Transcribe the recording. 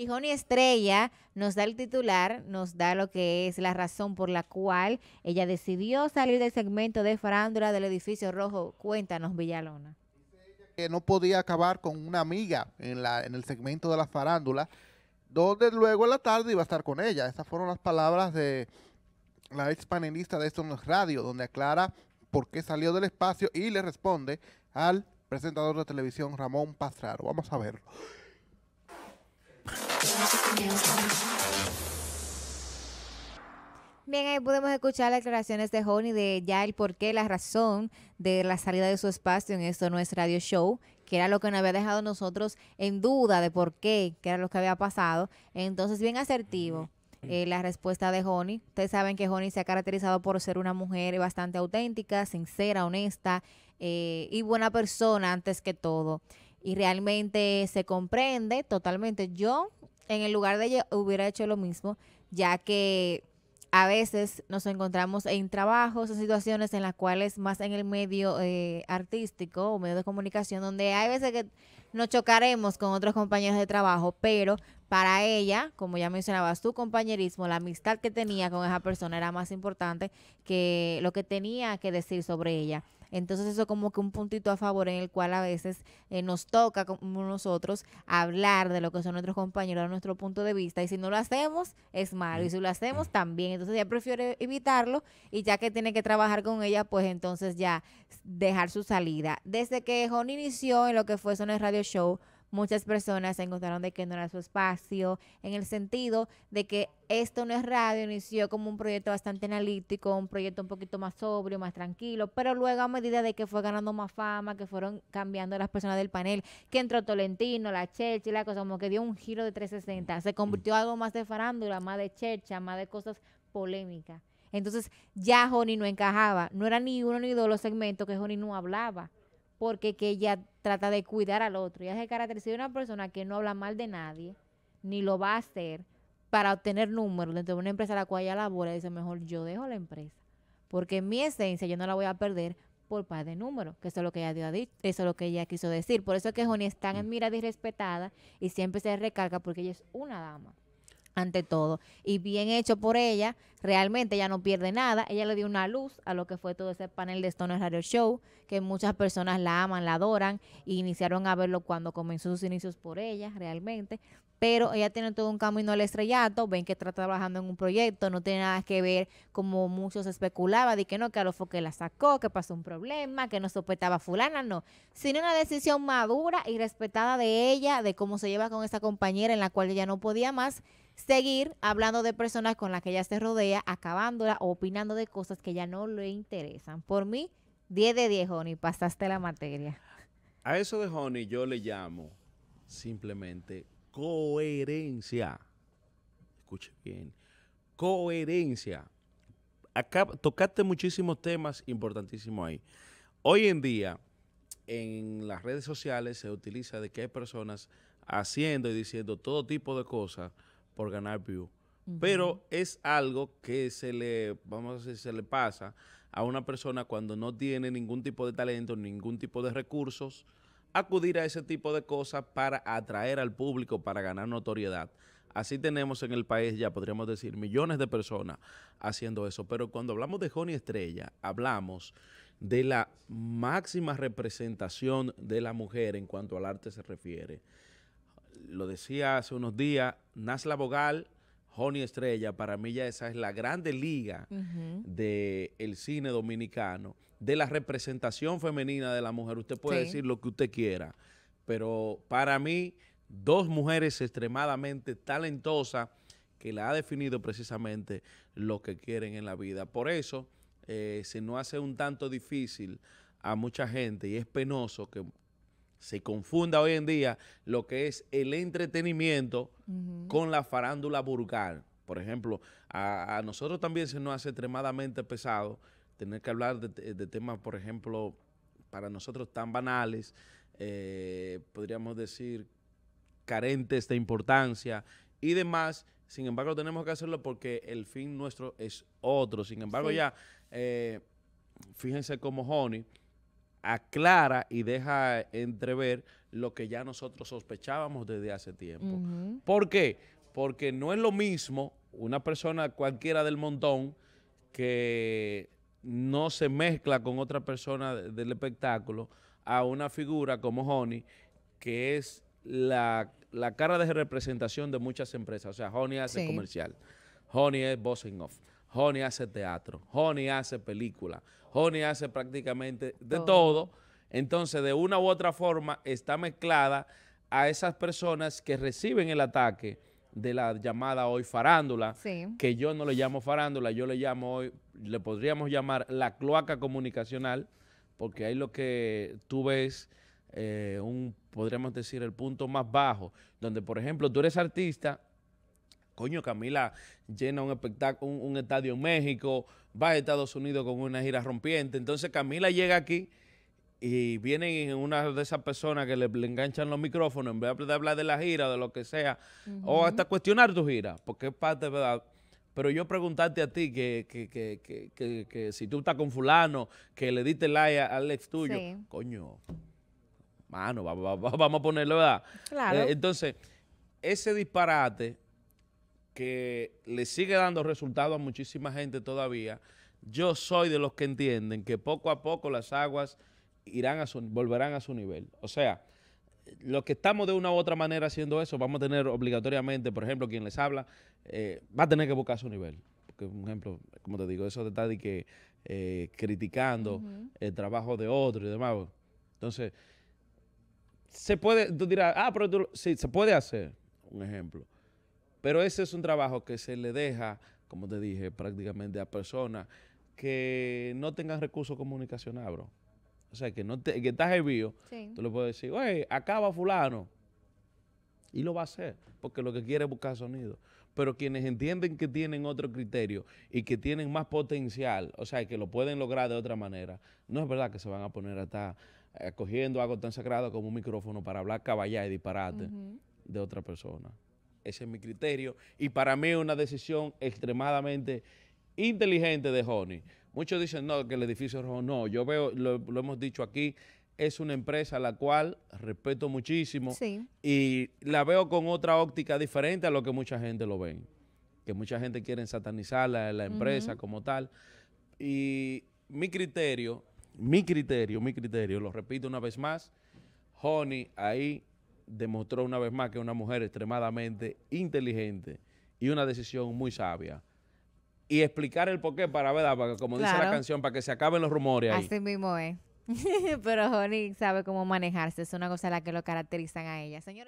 Y Joni Estrella nos da el titular, nos da lo que es la razón por la cual ella decidió salir del segmento de farándula del edificio rojo. Cuéntanos, Villalona. Que no podía acabar con una amiga en, la, en el segmento de la farándula, donde luego en la tarde iba a estar con ella. Esas fueron las palabras de la ex panelista de Esto Radio, donde aclara por qué salió del espacio y le responde al presentador de televisión Ramón Pastraro. Vamos a verlo. Bien, ahí podemos escuchar las declaraciones de Honey de ya el por qué, la razón de la salida de su espacio en esto no es radio show, que era lo que nos había dejado nosotros en duda de por qué, que era lo que había pasado. Entonces, bien asertivo. Eh, la respuesta de Honey. Ustedes saben que Honey se ha caracterizado por ser una mujer bastante auténtica, sincera, honesta eh, y buena persona antes que todo. Y realmente se comprende totalmente. Yo en el lugar de ella hubiera hecho lo mismo, ya que a veces nos encontramos en trabajos, o situaciones en las cuales más en el medio eh, artístico o medio de comunicación, donde hay veces que nos chocaremos con otros compañeros de trabajo, pero para ella, como ya mencionabas, su compañerismo, la amistad que tenía con esa persona era más importante que lo que tenía que decir sobre ella. Entonces eso como que un puntito a favor en el cual a veces eh, nos toca como nosotros hablar de lo que son nuestros compañeros, nuestro punto de vista. Y si no lo hacemos, es malo. Y si lo hacemos, también. Entonces ya prefiere evitarlo y ya que tiene que trabajar con ella, pues entonces ya dejar su salida. Desde que Jon inició en lo que fue el Radio Show, muchas personas se encontraron de que no era su espacio, en el sentido de que esto no es radio, inició como un proyecto bastante analítico, un proyecto un poquito más sobrio, más tranquilo, pero luego a medida de que fue ganando más fama, que fueron cambiando las personas del panel, que entró Tolentino, la Checha y la cosa, como que dio un giro de 360, se convirtió algo más de farándula, más de Checha, más de cosas polémicas. Entonces ya Joni no encajaba, no era ni uno ni dos los segmentos que Joni no hablaba porque que ella trata de cuidar al otro. Ella el carácter de una persona que no habla mal de nadie, ni lo va a hacer para obtener números dentro de una empresa a la cual ella labora. Y dice, mejor yo dejo la empresa, porque mi esencia yo no la voy a perder por par de números, que eso es lo que ella dio a eso es lo que ella quiso decir. Por eso es que Joni está en mm. mirada y respetada y siempre se recarga porque ella es una dama ante todo. Y bien hecho por ella, realmente ella no pierde nada. Ella le dio una luz a lo que fue todo ese panel de Stoner Radio Show, que muchas personas la aman, la adoran, y e iniciaron a verlo cuando comenzó sus inicios por ella, realmente pero ella tiene todo un camino al estrellato, ven que está trabajando en un proyecto, no tiene nada que ver como muchos especulaban, de que no, que a los foques la sacó, que pasó un problema, que no soportaba fulana, no, sino una decisión madura y respetada de ella, de cómo se lleva con esa compañera en la cual ella no podía más seguir hablando de personas con las que ella se rodea, acabándola o opinando de cosas que ya no le interesan. Por mí, 10 de 10, Honey, pasaste la materia. A eso de Honey yo le llamo simplemente coherencia. Escuche bien. Coherencia. Acá tocaste muchísimos temas importantísimos ahí. Hoy en día, en las redes sociales se utiliza de que hay personas haciendo y diciendo todo tipo de cosas por ganar view. Pero es algo que se le, vamos a decir, se le pasa a una persona cuando no tiene ningún tipo de talento, ningún tipo de recursos, acudir a ese tipo de cosas para atraer al público, para ganar notoriedad. Así tenemos en el país ya, podríamos decir, millones de personas haciendo eso. Pero cuando hablamos de Joni Estrella, hablamos de la máxima representación de la mujer en cuanto al arte se refiere. Lo decía hace unos días, Nasla Bogal Joni Estrella, para mí ya esa es la grande liga de el del cine dominicano, de la representación femenina de la mujer. Usted puede decir lo que usted quiera, pero para mí, dos mujeres extremadamente talentosas que la ha definido precisamente lo que quieren en la vida. Por eso eh, se nos hace un tanto difícil a mucha gente y es penoso que se confunda hoy en día lo que es el entretenimiento con la farándula vulgar. Por ejemplo, a, nosotros también se nos hace extremadamente pesado tener que hablar de, temas, por ejemplo, para nosotros tan banales, eh, podríamos decir carentes de importancia y demás. Sin embargo, tenemos que hacerlo porque el fin nuestro es otro. Sin embargo, ya, eh, fíjense como Honey aclara y deja entrever lo que ya nosotros sospechábamos desde hace tiempo. ¿Por qué? Porque no es lo mismo una persona cualquiera del montón que no se mezcla con otra persona del espectáculo a una figura como Honey, que es la, cara de representación de muchas empresas. O sea, Honey hace comercial. Honey es bossing off. Honey hace teatro, Honey hace película, Honey hace prácticamente de todo. Entonces, de una u otra forma, está mezclada a esas personas que reciben el ataque de la llamada hoy farándula, que yo no le llamo farándula, yo le llamo hoy, le podríamos llamar la cloaca comunicacional, porque ahí lo que tú ves, eh, un, podríamos decir, el punto más bajo, donde, por ejemplo, tú eres artista Coño, Camila llena un, espectáculo, un, estadio en México, va a Estados Unidos con una gira rompiente. Entonces Camila llega aquí y viene una de esas personas que le, enganchan los micrófonos en vez de hablar de la gira, de lo que sea, o hasta cuestionar tu gira, porque es parte, de ¿verdad? Pero yo preguntarte a ti que, que, que, que, que si tú estás con fulano, que le diste like al ex tuyo, coño, mano, vamos a ponerlo, ¿verdad? Claro. Eh, entonces, ese disparate que le sigue dando resultado a muchísima gente todavía. Yo soy de los que entienden que poco a poco las aguas irán a volverán a su nivel. O sea, los que estamos de una u otra manera haciendo eso, vamos a tener obligatoriamente, por ejemplo, quien les habla, eh, va a tener que buscar su nivel. Porque, un ejemplo, como te digo, eso de estar que, eh, criticando el trabajo de otro y demás. Entonces, se puede, tú dirás, ah, pero sí, se puede hacer, un ejemplo. Pero ese es un trabajo que se le deja, como te dije, prácticamente a personas que no tengan recursos comunicacionales, bro. O sea, que no te, que estás hervido, tú le puedes decir, oye, acaba fulano. Y lo va a hacer, porque lo que quiere es buscar sonido. Pero quienes entienden que tienen otro criterio y que tienen más potencial, o sea, que lo pueden lograr de otra manera, no es verdad que se van a poner a estar eh, cogiendo algo tan sagrado como un micrófono para hablar caballá y disparate de otra persona. Ese es mi criterio. Y para mí es una decisión extremadamente inteligente de Honey. Muchos dicen, no, que el edificio rojo. No, yo veo, lo, hemos dicho aquí, es una empresa a la cual respeto muchísimo y la veo con otra óptica diferente a lo que mucha gente lo ve. Que mucha gente quiere satanizar la, la empresa como tal. Y mi criterio, mi criterio, mi criterio, lo repito una vez más, Honey ahí demostró una vez más que es una mujer extremadamente inteligente y una decisión muy sabia. Y explicar el porqué para, ¿verdad? Para, como dice la canción, para que se acaben los rumores. Ahí. Así mismo es. Pero Johnny sabe cómo manejarse. Es una cosa la que lo caracterizan a ella. Señores.